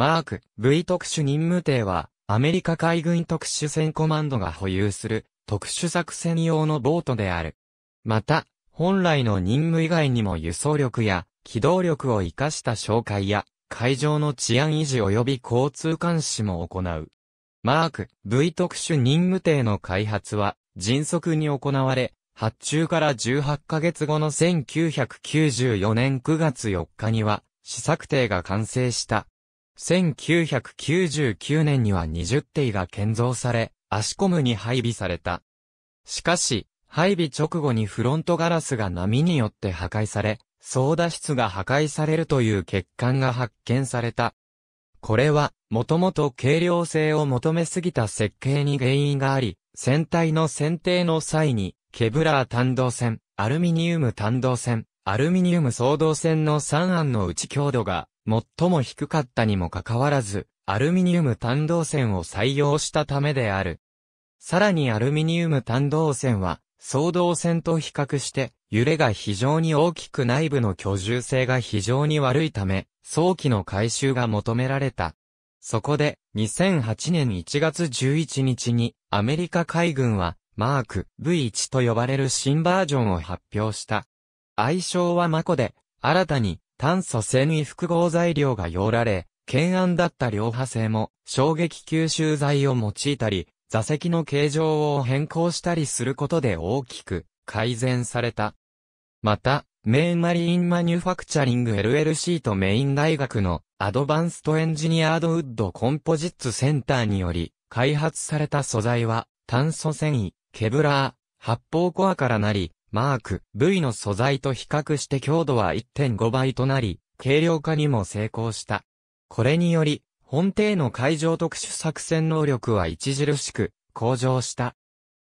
マーク V 特殊任務艇は、アメリカ海軍特殊戦コマンドが保有する特殊作戦用のボートである。また、本来の任務以外にも輸送力や機動力を活かした紹介や海上の治安維持及び交通監視も行う。マーク V 特殊任務艇の開発は迅速に行われ、発注から18ヶ月後の1994年9月4日には試作艇が完成した。1999年には20艇が建造され、足込コムに配備された。しかし、配備直後にフロントガラスが波によって破壊され、操舵室が破壊されるという欠陥が発見された。これは、もともと軽量性を求めすぎた設計に原因があり、船体の選定の際に、ケブラー単動線、アルミニウム単動線、アルミニウム総動線の3案のうち強度が最も低かったにもかかわらず、アルミニウム単導線を採用したためである。さらにアルミニウム単導線は、総動線と比較して、揺れが非常に大きく内部の居住性が非常に悪いため、早期の回収が求められた。そこで、2008年1月11日に、アメリカ海軍は、マーク V1 と呼ばれる新バージョンを発表した。愛称はマコで、新たに、炭素繊維複合材料が用られ、懸案だった両派性も衝撃吸収剤を用いたり、座席の形状を変更したりすることで大きく改善された。また、メインマリンマニュファクチャリング LLC とメイン大学のアドバンストエンジニアードウッドコンポジッツセンターにより開発された素材は炭素繊維、ケブラー、発泡コアからなり、マーク V の素材と比較して強度は1.5倍となり、軽量化にも成功した。これにより、本艇の海上特殊作戦能力は著しく向上した。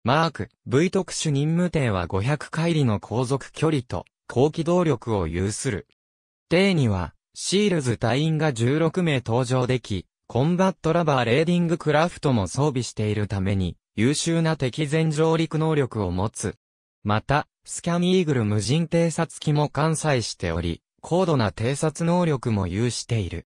マーク V 特殊任務艇は500海里の航続距離と高機動力を有する。艇には、シールズ隊員が16名登場でき、コンバットラバーレーディングクラフトも装備しているために、優秀な敵前上陸能力を持つまた、スキャンイーグル無人偵察機も関西しており、高度な偵察能力も有している。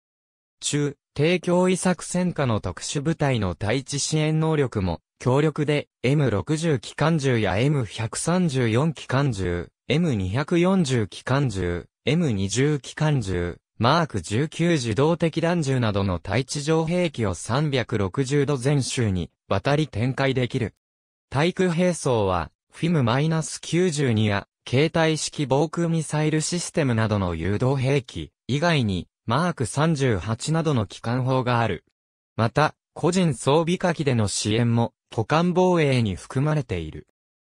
中、低脅威作戦下の特殊部隊の対地支援能力も、強力で、M60 機関銃や M134 機関銃、M240 機関銃、M20 機関銃、マーク19自動的弾銃などの対地上兵器を360度全周に渡り展開できる。対空兵装はフィム9 2や携帯式防空ミサイルシステムなどの誘導兵器以外にマーク38などの機関砲がある。また、個人装備下機での支援も、保管防衛に含まれている。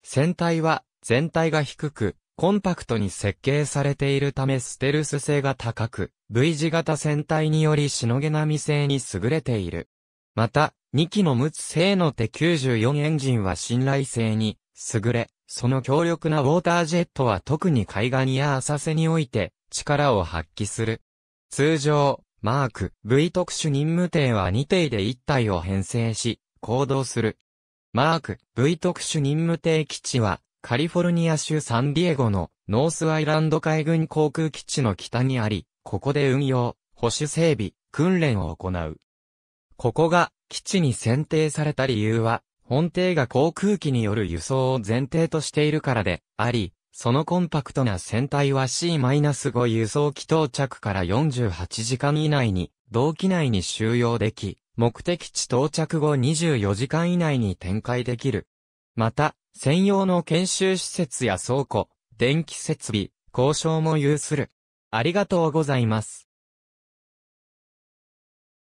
船体は、全体が低く、コンパクトに設計されているためステルス性が高く、V 字型船体によりしのげなみ性に優れている。また、2機の無つ性の手94エンジンは信頼性に優れ、その強力なウォータージェットは特に海岸や浅瀬において力を発揮する。通常、マーク、V 特殊任務艇は2艇で1体を編成し、行動する。マーク、V 特殊任務艇基地は、カリフォルニア州サンディエゴのノースアイランド海軍航空基地の北にあり、ここで運用、保守整備、訓練を行う。ここが基地に選定された理由は、本程が航空機による輸送を前提としているからであり、そのコンパクトな船体は C-5 輸送機到着から48時間以内に、同機内に収容でき、目的地到着後24時間以内に展開できる。また、専用の研修施設や倉庫、電気設備、交渉も有する。ありがとうございます。